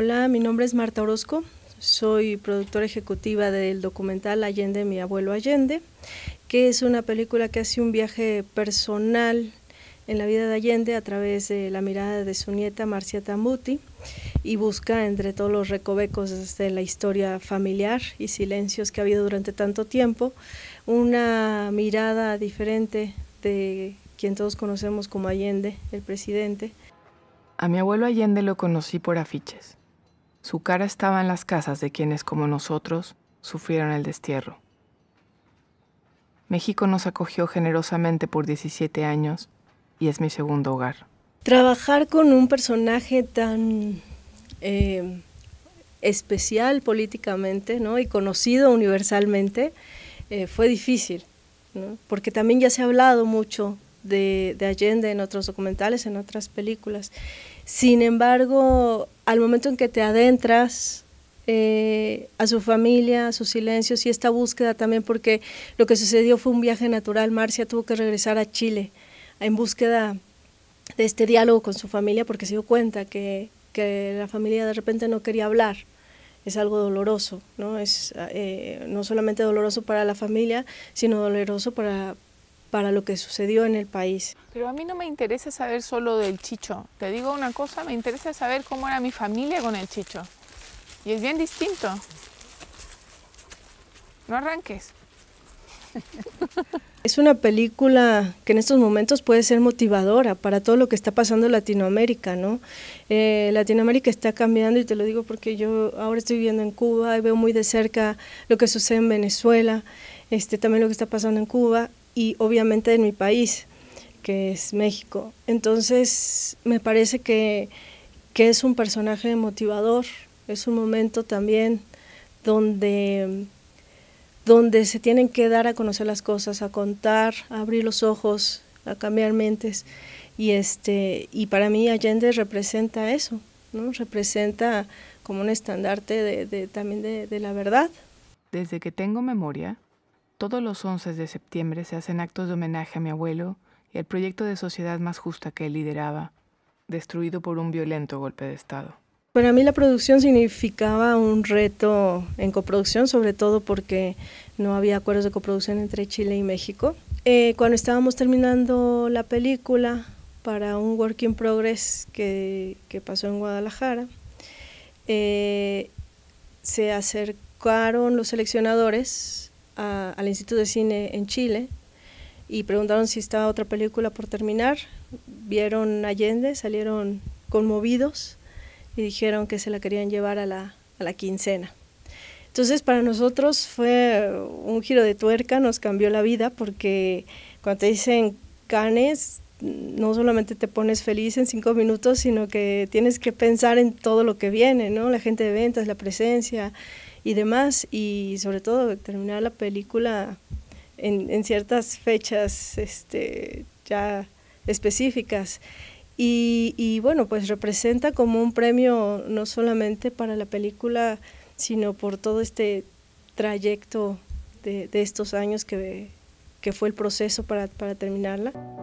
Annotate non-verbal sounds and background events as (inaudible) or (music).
Hola, mi nombre es Marta Orozco, soy productora ejecutiva del documental Allende, mi abuelo Allende, que es una película que hace un viaje personal en la vida de Allende a través de la mirada de su nieta Marcia Tambuti y busca entre todos los recovecos de la historia familiar y silencios que ha habido durante tanto tiempo una mirada diferente de quien todos conocemos como Allende, el presidente. A mi abuelo Allende lo conocí por afiches. Su cara estaba en las casas de quienes, como nosotros, sufrieron el destierro. México nos acogió generosamente por 17 años y es mi segundo hogar. Trabajar con un personaje tan eh, especial políticamente ¿no? y conocido universalmente eh, fue difícil, porque también ya se ha hablado mucho de, Allende, en otros documentales, en otras películas. Sin embargo, al momento en que te adentras eh, a su familia, a sus silencios y esta búsqueda también, porque lo que sucedió fue un viaje natural. Marcia tuvo que regresar a Chile en búsqueda de este diálogo con su familia porque se dio cuenta que, la familia de repente no quería hablar. Es algo doloroso, ¿no? Es eh, no solamente doloroso para la familia, sino doloroso para, para lo que sucedió en el país. Pero a mí no me interesa saber solo del Chicho. Te digo una cosa, me interesa saber cómo era mi familia con el Chicho. Y es bien distinto. No arranques. (laughs) Es una película que en estos momentos puede ser motivadora para todo lo que está pasando en Latinoamérica, ¿no? Eh, Latinoamérica está cambiando y te lo digo porque yo ahora estoy viviendo en Cuba y veo muy de cerca lo que sucede en Venezuela, este, también lo que está pasando en Cuba y obviamente en mi país, que es México. Entonces me parece que, es un personaje motivador, es un momento también donde, donde se tienen que dar a conocer las cosas, a contar, a abrir los ojos, a cambiar mentes. Y, este, y para mí Allende representa eso, ¿no? representa como un estandarte también de la verdad. Desde que tengo memoria, todos los 11 de septiembre se hacen actos de homenaje a mi abuelo y al proyecto de sociedad más justa que él lideraba, destruido por un violento golpe de Estado. Para mí la producción significaba un reto en coproducción, sobre todo porque no había acuerdos de coproducción entre Chile y México. Eh, cuando estábamos terminando la película para un work in progress que, pasó en Guadalajara, eh, se acercaron los seleccionadores al Instituto de Cine en Chile y preguntaron si estaba otra película por terminar. Vieron Allende, salieron conmovidos y dijeron que se la querían llevar a la, a la quincena. Entonces para nosotros fue un giro de tuerca, nos cambió la vida porque cuando te dicen canes, no solamente te pones feliz en cinco minutos, sino que tienes que pensar en todo lo que viene, ¿no? La gente de ventas, la presencia, y demás. Y sobre todo terminar la película en, ciertas fechas este, ya específicas. Y, bueno, pues representa como un premio no solamente para la película, sino por todo este trayecto de, estos años que, que fue el proceso para terminarla.